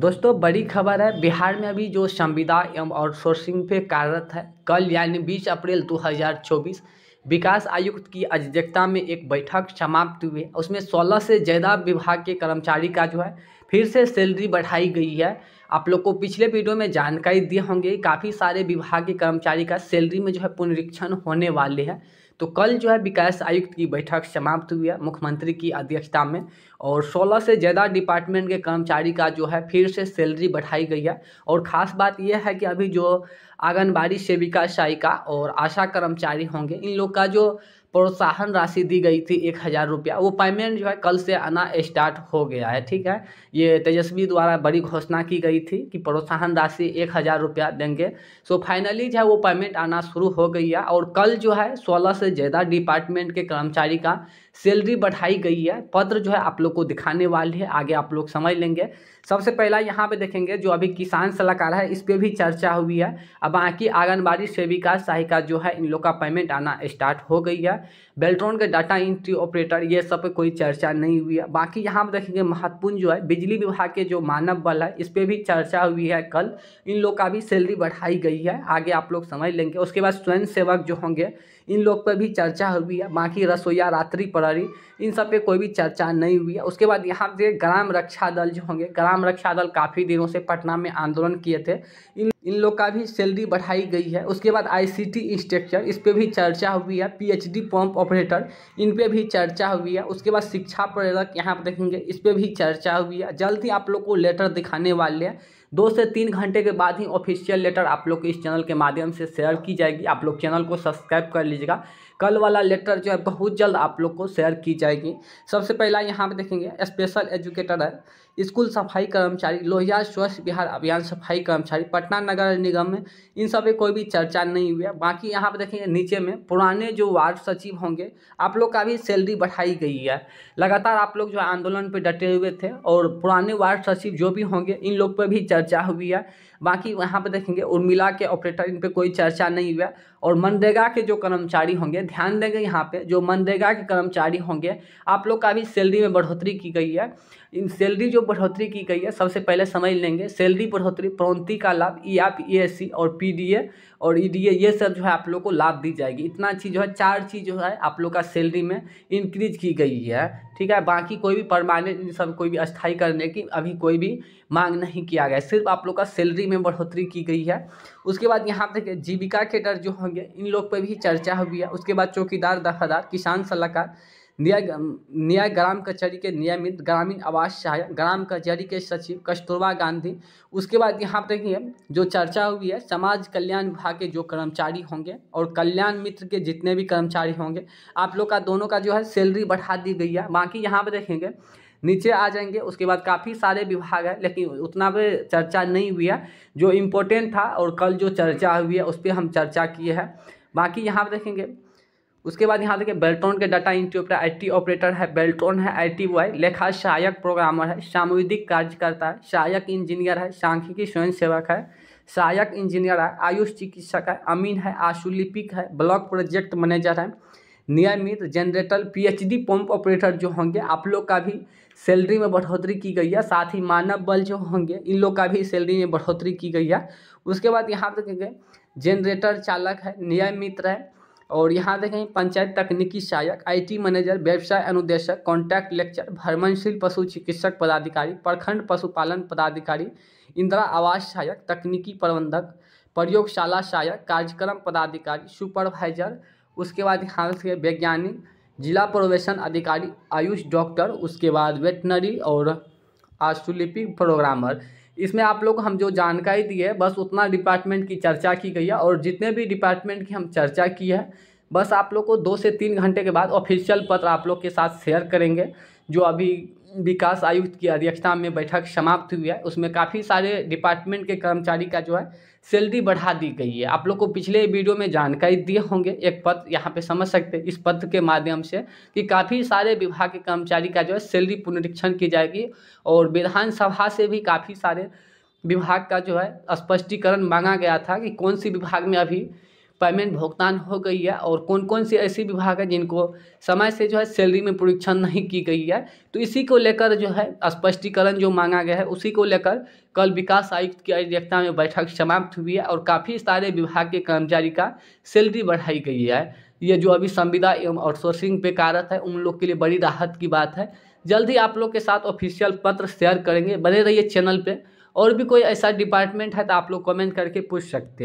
दोस्तों बड़ी खबर है बिहार में अभी जो संविदा एवं आउटसोर्सिंग पे कार्यरत है कल यानी 20 अप्रैल 2024 विकास आयुक्त की अध्यक्षता में एक बैठक समाप्त हुई है उसमें 16 से ज़्यादा विभाग के कर्मचारी का जो है फिर से सैलरी बढ़ाई गई है आप लोग को पिछले वीडियो में जानकारी दिए होंगे काफ़ी सारे विभाग के कर्मचारी का सैलरी में जो है पुनरीक्षण होने वाले हैं तो कल जो है विकास आयुक्त की बैठक समाप्त हुई है मुख्यमंत्री की अध्यक्षता में और 16 से ज़्यादा डिपार्टमेंट के कर्मचारी का जो है फिर से सैलरी बढ़ाई गई है और ख़ास बात यह है कि अभी जो आंगनबाड़ी सेविका सहायिका और आशा कर्मचारी होंगे इन लोग का जो प्रोत्साहन राशि दी गई थी एक हज़ार रुपया वो पेमेंट जो है कल से आना स्टार्ट हो गया है ठीक है ये तेजस्वी द्वारा बड़ी घोषणा की गई थी कि प्रोत्साहन राशि एक हज़ार रुपया देंगे सो फाइनली जो है वो पेमेंट आना शुरू हो गई है और कल जो है सोलह से ज़्यादा डिपार्टमेंट के कर्मचारी का सैलरी बढ़ाई गई है पत्र जो है आप लोग को दिखाने वाली है आगे आप लोग समझ लेंगे सबसे पहला यहाँ पे देखेंगे जो अभी किसान सलाहकार है इस पर भी चर्चा हुई है अब बाकी आंगनबाड़ी सेविका सहायिका जो है इन लोग का पेमेंट आना स्टार्ट हो गई है बेल्ट्रॉन के डाटा इंट्री ऑपरेटर ये सब पे कोई चर्चा नहीं हुई है बाकी यहाँ पर देखेंगे महत्वपूर्ण जो है बिजली विभाग के जो मानव बल है इस पर भी चर्चा हुई है कल इन लोग का भी सैलरी बढ़ाई गई है आगे आप लोग समझ लेंगे उसके बाद स्वयं सेवक जो होंगे इन लोग पर भी चर्चा हुई है बाकी रसोईया रात्रि प्रहरी इन सब पे कोई भी चर्चा नहीं हुई है उसके बाद यहाँ पे ग्राम रक्षा दल जो होंगे ग्राम रक्षा दल काफ़ी दिनों से पटना में आंदोलन किए थे इन इन लोग का भी सैलरी बढ़ाई गई है उसके बाद आईसीटी स्ट्रक्चर इस पर भी चर्चा हुई है पीएचडी पंप ऑपरेटर इन पर भी चर्चा हुई है उसके बाद शिक्षा प्रेरक यहाँ पर देखेंगे इस पर भी चर्चा हुई है जल्द ही आप लोग को लेटर दिखाने वाले हैं दो से तीन घंटे के बाद ही ऑफिशियल लेटर आप लोग के इस चैनल के माध्यम से शेयर की जाएगी आप लोग चैनल को सब्सक्राइब कर लीजिएगा कल वाला लेटर जो है बहुत जल्द आप लोग को शेयर की जाएगी सबसे पहला यहाँ पे देखेंगे स्पेशल एजुकेटर है स्कूल सफाई कर्मचारी लोहिया स्वच्छ बिहार अभियान सफाई कर्मचारी पटना नगर निगम में इन सब कोई भी चर्चा नहीं हुई है बाकी यहाँ पे देखेंगे नीचे में पुराने जो वार्ड सचिव होंगे आप लोग का भी सैलरी बढ़ाई गई है लगातार आप लोग जो आंदोलन पर डटे हुए थे और पुराने वार्ड सचिव जो भी होंगे इन लोग पर भी चर्चा हुई है बाकी वहाँ पर देखेंगे उर्मिला के ऑपरेटर इन पर कोई चर्चा नहीं हुआ और मनरेगा के जो कर्मचारी होंगे ध्यान देंगे यहाँ पे जो मनरेगा के कर्मचारी होंगे आप लोग का भी सैलरी में बढ़ोतरी की गई है इन सैलरी जो बढ़ोतरी की गई है सबसे पहले समझ लेंगे सैलरी बढ़ोतरी प्रौंति का लाभ ई आप ई एस सी और पी डी ए और ई डी ए ये सब जो है आप लोग को लाभ दी जाएगी इतना चीज़ जो है चार चीज़ जो है आप लोग का सैलरी में इंक्रीज की गई है ठीक है बाकी कोई भी परमानेंट सब कोई भी अस्थायी करने की अभी कोई भी मांग नहीं किया गया सिर्फ आप लोग का सैलरी में बढ़ोतरी की गई है उसके बाद यहाँ तक जीविका के डर जो होंगे इन लोग पर भी चर्चा हुई है उसके बाद चौकीदार दफादार किसान सलाहकार न्याय न्याय ग्राम कचहरी के नियमित ग्रामीण आवास सहायक ग्राम कचहरी के सचिव कस्तूरबा गांधी उसके बाद यहाँ पर देखिए जो चर्चा हुई है समाज कल्याण विभाग के जो कर्मचारी होंगे और कल्याण मित्र के जितने भी कर्मचारी होंगे आप लोग का दोनों का जो है सैलरी बढ़ा दी गई है बाकी यहाँ पर देखेंगे नीचे आ जाएंगे उसके बाद काफ़ी सारे विभाग है लेकिन उतना भी चर्चा नहीं हुई है जो इम्पोर्टेंट था और कल जो चर्चा हुई है उस पर हम चर्चा किए हैं बाकी यहाँ पर देखेंगे उसके बाद यहाँ देखिए बेल्ट्रॉन के data entry operator I operator है बेल्ट्रॉन है आई टी वाई लेखा सहायक प्रोग्रामर है सामुदिक कार्यकर्ता है सहायक इंजीनियर है सांख्यिकी सेवक है सहायक इंजीनियर है आयुष चिकित्सक है अमीन है आशुलिपिक है ब्लॉक प्रोजेक्ट मैनेजर है नियमित जनरेटर पीएचडी पंप ऑपरेटर जो होंगे आप लोग का भी सैलरी में बढ़ोतरी की गई है साथ ही मानव बल जो होंगे इन लोग का भी सैलरी में बढ़ोतरी की गई है उसके बाद यहाँ पर देखेंगे जनरेटर चालक है नियमित है और यहाँ देखें पंचायत तकनीकी सहायक आईटी मैनेजर व्यवसाय अनुदेशक कॉन्ट्रैक्ट लेक्चर भ्रमणशील पशु चिकित्सक पदाधिकारी प्रखंड पशुपालन पदाधिकारी इंदिरा आवास सहायक तकनीकी प्रबंधक प्रयोगशाला सहायक कार्यक्रम पदाधिकारी सुपरवाइजर उसके बाद यहाँ से वैज्ञानिक जिला प्रोवेशन अधिकारी आयुष डॉक्टर उसके बाद वेटनरी और आशुलिपिक प्रोग्रामर इसमें आप लोग हम जो जानकारी दी है बस उतना डिपार्टमेंट की चर्चा की गई है और जितने भी डिपार्टमेंट की हम चर्चा की है बस आप लोग को दो से तीन घंटे के बाद ऑफिशियल पत्र आप लोग के साथ शेयर करेंगे जो अभी विकास आयुक्त की अध्यक्षता में बैठक समाप्त हुई है उसमें काफ़ी सारे डिपार्टमेंट के कर्मचारी का जो है सैलरी बढ़ा दी गई है आप लोग को पिछले वीडियो में जानकारी दिए होंगे एक पत्र यहाँ पे समझ सकते हैं इस पत्र के माध्यम से कि काफ़ी सारे विभाग के कर्मचारी का जो है सैलरी पुनरीक्षण की जाएगी और विधानसभा से भी काफ़ी सारे विभाग का जो है स्पष्टीकरण मांगा गया था कि कौन सी विभाग में अभी पेमेंट भुगतान हो गई है और कौन कौन सी ऐसी विभाग है जिनको समय से जो है सैलरी में परीक्षण नहीं की गई है तो इसी को लेकर जो है स्पष्टीकरण जो मांगा गया है उसी को लेकर कल विकास आयुक्त की अध्यक्षता में बैठक समाप्त हुई है और काफ़ी सारे विभाग के कर्मचारी का सैलरी बढ़ाई गई है ये जो अभी संविदा एवं आउटसोर्सिंग पे कारत है उन लोग के लिए बड़ी राहत की बात है जल्द ही आप लोग के साथ ऑफिशियल पत्र शेयर करेंगे बने रहिए चैनल पे और भी कोई ऐसा डिपार्टमेंट है तो आप लोग कमेंट करके पूछ सकते हैं